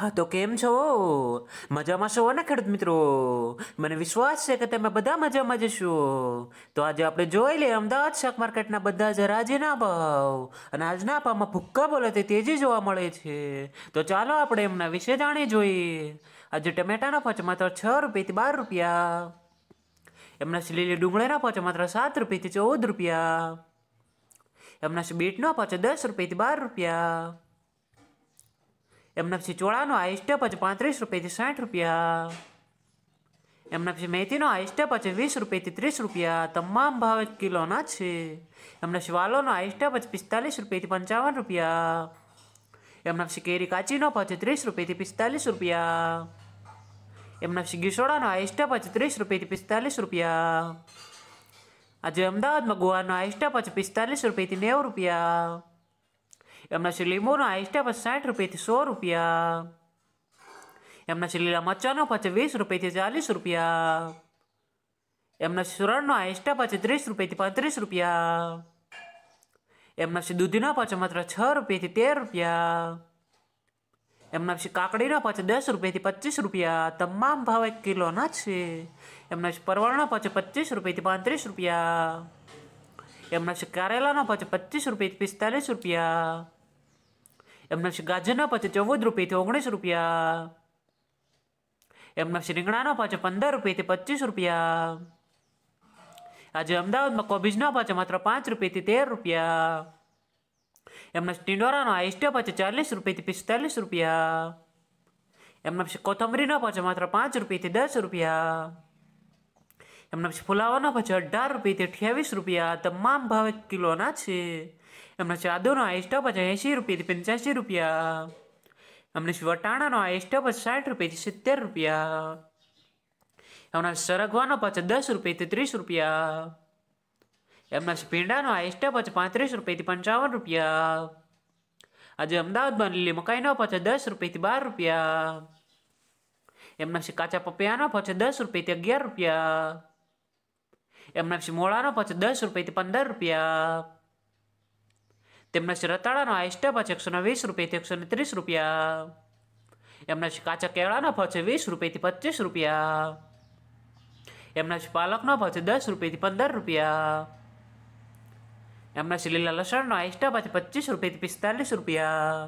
હા તો કેમ છો મજામાં છો ને ખેડૂત મિત્રો મને વિશ્વાસ છે કે તમે બધા મજામાં જશો તો આજે આપણે જોઈ લઈએ અમદાવાદ શાક માર્કેટના બધા જ રાજ્યના ભાવ અને આજના ભાવમાં ભૂક્કા બોલે તે તેજી જોવા મળે છે તો ચાલો આપણે એમના વિશે જાણી જોઈએ આજે ટમેટાના પચ માત્ર છ રૂપિયાથી બાર રૂપિયા એમના લીલી ડુંગળીના પચ માત્ર સાત રૂપિયાથી ચૌદ રૂપિયા એમના બીટનો પચ દસ રૂપિયાથી બાર રૂપિયા એમના પછી ચોળાનો હાઈસ્ટ જ પાંત્રીસ રૂપિયાથી સાઠ રૂપિયા એમના પછી મેથીનો હાઈસ્ટ છે વીસ રૂપિયાથી ત્રીસ રૂપિયા તમામ ભાવે કિલોના છે એમના પછી વાલોનો હાઈસ્ટ જ પિસ્તાલીસ રૂપિયાથી પંચાવન રૂપિયા એમના પછી કેરી કાચીનો પછી ત્રીસ રૂપિયાથી પિસ્તાલીસ રૂપિયા એમના પછી ગીસોડાનો હાઈસ્ટ જ ત્રીસ રૂપિયાથી પિસ્તાલીસ રૂપિયા આજે અમદાવાદમાં ગોવાનો હાઈસ્ટ છે પિસ્તાલીસ રૂપિયાથી નેવું રૂપિયા એમના છે લીંબુનો આઈસ્ટા પછી સાઠ રૂપિયાથી સો રૂપિયા એમના લીલા મરચાનો પછી વીસ રૂપિયાથી ચાલીસ રૂપિયા એમના સુરણનો આઈસ્ટા પછી ત્રીસ રૂપિયાથી પાંત્રીસ રૂપિયા એમના છે દૂધીના પાછળ માત્ર છ રૂપિયાથી તેર રૂપિયા એમના પછી કાકડીના પાછળ દસ રૂપિયાથી પચીસ રૂપિયા તમામ ભાવ એક કિલોના છે એમના પછી પરવાળના પાછળ પચીસ રૂપિયાથી પાંત્રીસ રૂપિયા એમના છે કારેલાના પછી પચીસ રૂપિયાથી પિસ્તાલીસ રૂપિયા એમના પછી ગાજરના પાછે ચૌદ રૂપિયાથી ઓગણીસ રૂપિયા એમના પછી રીંગણાના પાછે પંદર રૂપિયાથી પચીસ રૂપિયા આજે અમદાવાદમાં કોબીજના પાછે માત્ર પાંચ રૂપિયાથી તેર રૂપિયા એમના ટિંડોરાનો આઈસ્ટે પાછે ચાલીસ રૂપિયાથી પિસ્તાલીસ રૂપિયા એમના પછી કોથમરીના પાછે માત્ર પાંચ રૂપિયાથી દસ રૂપિયા એમના પછી ફુલાવાના પાછા અઢાર રૂપિયાથી અઠ્યાવીસ રૂપિયા તમામ ભાવે કિલોના છે એમના પછી આદુનો આઈસ્ટા પાછા એંશી રૂપિયાથી પંચ્યાસી રૂપિયા એમને વટાણાનો આઈસ્ટા પાછા સાઠ રૂપિયાથી સિત્તેર રૂપિયા એમના સરગવાનો પાછા દસ રૂપિયાથી ત્રીસ રૂપિયા એમના ભીંડાનો આઈસ્ટા પાછા પાંત્રીસ રૂપિયાથી પંચાવન રૂપિયા આજે અમદાવાદમાં લીલી મકાઈનો પાછા દસ રૂપિયાથી બાર રૂપિયા એમના કાચા પપિયાના પછી દસ રૂપિયાથી અગિયાર રૂપિયા એમના પછી મોળાનો પાછો દસ રૂપિયાથી પંદર રૂપિયા તેમના પછી રતાળાનો આઈસ્ટા પાછો એકસો ને વીસ રૂપિયાથી એકસો ને ત્રીસ રૂપિયા એમના પછી કાચા કેળાનો ભાવ છે વીસ રૂપિયાથી પચીસ રૂપિયા એમના પાલકનો ભાવ છે દસ રૂપિયાથી પંદર રૂપિયા એમના પછી લીલા લસણનો આઈસ્ટા પાછો પચીસ રૂપિયાથી પિસ્તાલીસ રૂપિયા